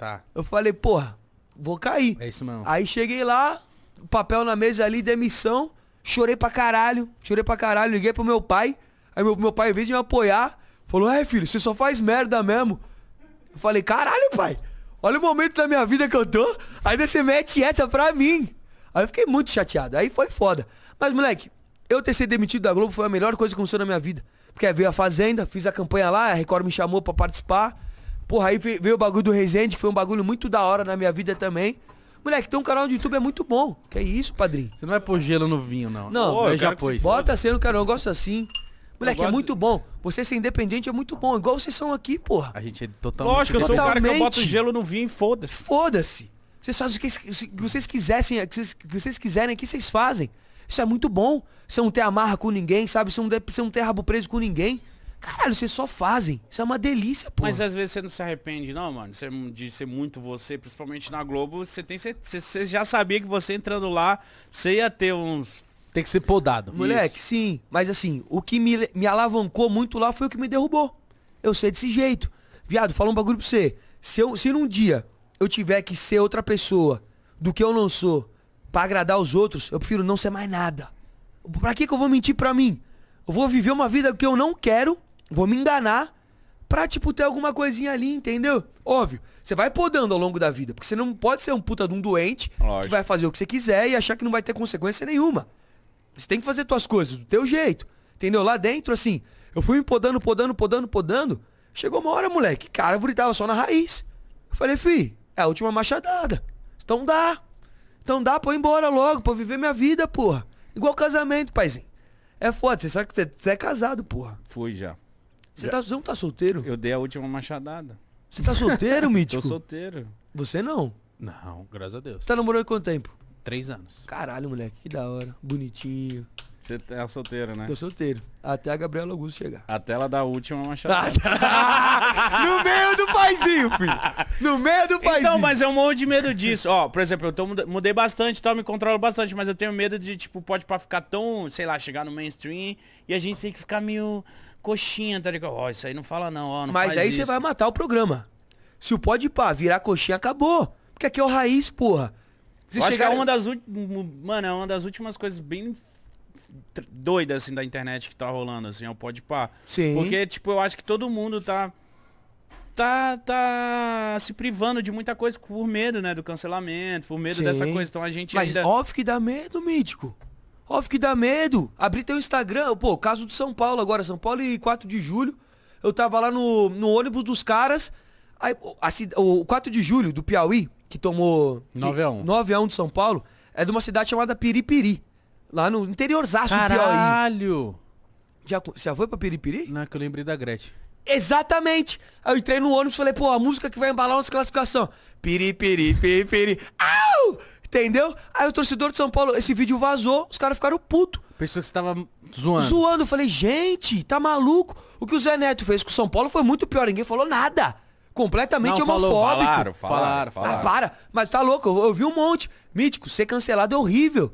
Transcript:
Tá. Eu falei, porra, vou cair. É isso mesmo. Aí cheguei lá, papel na mesa ali, demissão. Chorei pra caralho, chorei pra caralho, liguei pro meu pai. Aí meu, meu pai, em vez de me apoiar, falou, é filho, você só faz merda mesmo. Eu falei, caralho, pai, olha o momento da minha vida que eu tô, ainda você mete essa pra mim. Aí eu fiquei muito chateado, aí foi foda. Mas, moleque, eu ter sido demitido da Globo foi a melhor coisa que aconteceu na minha vida. Porque veio a Fazenda, fiz a campanha lá, a Record me chamou pra participar. Porra, aí veio o bagulho do Resende, que foi um bagulho muito da hora na minha vida também. Moleque, tem um canal de YouTube é muito bom. Que é isso, padrinho? Você não vai pôr gelo no vinho, não. Não, eu já pôs. Bota sendo no canal, eu gosto assim. Moleque, é muito bom. Você ser independente é muito bom. Igual vocês são aqui, porra. A gente é totalmente... Lógico, eu sou totalmente. o cara que eu boto gelo no vinho e foda-se. Foda-se. Vocês fazem o que, que vocês quisessem, que vocês, que vocês quiserem aqui, vocês fazem. Isso é muito bom. Você não tem amarra com ninguém, sabe? Você não, deve, você não tem rabo preso com ninguém. Caralho, vocês só fazem. Isso é uma delícia, pô. Mas às vezes você não se arrepende, não, mano. Você, é de ser muito você, principalmente na Globo, você tem Você já sabia que você entrando lá, você ia ter uns. Tem que ser podado. Moleque, Isso. sim. Mas assim, o que me, me alavancou muito lá foi o que me derrubou. Eu sei desse jeito. Viado, fala um bagulho pra você. Se, eu, se num dia eu tiver que ser outra pessoa do que eu não sou para agradar os outros, eu prefiro não ser mais nada. Pra que, que eu vou mentir pra mim? Eu vou viver uma vida que eu não quero Vou me enganar pra, tipo, ter alguma coisinha ali, entendeu? Óbvio, você vai podando ao longo da vida, porque você não pode ser um puta de um doente Lógico. que vai fazer o que você quiser e achar que não vai ter consequência nenhuma. Você tem que fazer tuas coisas do teu jeito, entendeu? Lá dentro, assim, eu fui me podando, podando, podando, podando. Chegou uma hora, moleque, cara, eu tava só na raiz. Eu falei, fi, é a última machadada. Então dá. Então dá pra eu ir embora logo, pra eu viver minha vida, porra. Igual casamento, paizinho. É foda, você sabe que você é casado, porra. Fui já. Você, tá, não tá solteiro? Eu dei a última machadada. Você tá solteiro, Mítico? Tô solteiro. Você não? Não, graças a Deus. Tá namorando quanto tempo? Três anos. Caralho, moleque, que da hora. Bonitinho. Você é solteiro, né? Tô solteiro. Até a Gabriela Augusto chegar. Até ela dar a última é machadada. no meio do paizinho, filho. No meio do paizinho. Então, mas eu morro de medo disso. Ó, por exemplo, eu tô, mudei bastante e então tal, me controlo bastante, mas eu tenho medo de, tipo, pode pra ficar tão, sei lá, chegar no mainstream e a gente tem que ficar meio coxinha, tá ligado? Ó, oh, isso aí não fala não, ó, não Mas aí você vai matar o programa. Se o Pode Pá virar coxinha, acabou. Porque aqui é o raiz, porra. Se chegar que... É uma das últimas. Mano, é uma das últimas coisas bem doidas assim da internet que tá rolando, assim, é o pode pá. Sim. Porque, tipo, eu acho que todo mundo tá. Tá, tá se privando de muita coisa por medo, né? Do cancelamento, por medo Sim. dessa coisa. Então a gente. Mas ainda... óbvio que dá medo, mítico. Óbvio que dá medo. Abrir teu Instagram, pô, caso de São Paulo agora, São Paulo e 4 de julho. Eu tava lá no, no ônibus dos caras. Aí, a, o 4 de julho do Piauí, que tomou 9x1 9 a 1 de São Paulo, é de uma cidade chamada Piripiri. Lá no interiorzaço do Piauí. Caralho! Já, já foi pra Piripiri? Não, é que eu lembrei da Gretchen. Exatamente! Aí eu entrei no ônibus e falei, pô, a música que vai embalar nossa classificação. Piripiri, piripiri. Au! Entendeu? Aí o torcedor de São Paulo, esse vídeo vazou, os caras ficaram puto. Pensou que você tava zoando. Zoando, eu falei, gente, tá maluco? O que o Zé Neto fez com o São Paulo foi muito pior, ninguém falou nada completamente não, homofóbico. Falou, falaram, falaram, falaram. Ah, para. Mas tá louco, eu, eu vi um monte. Mítico, ser cancelado é horrível.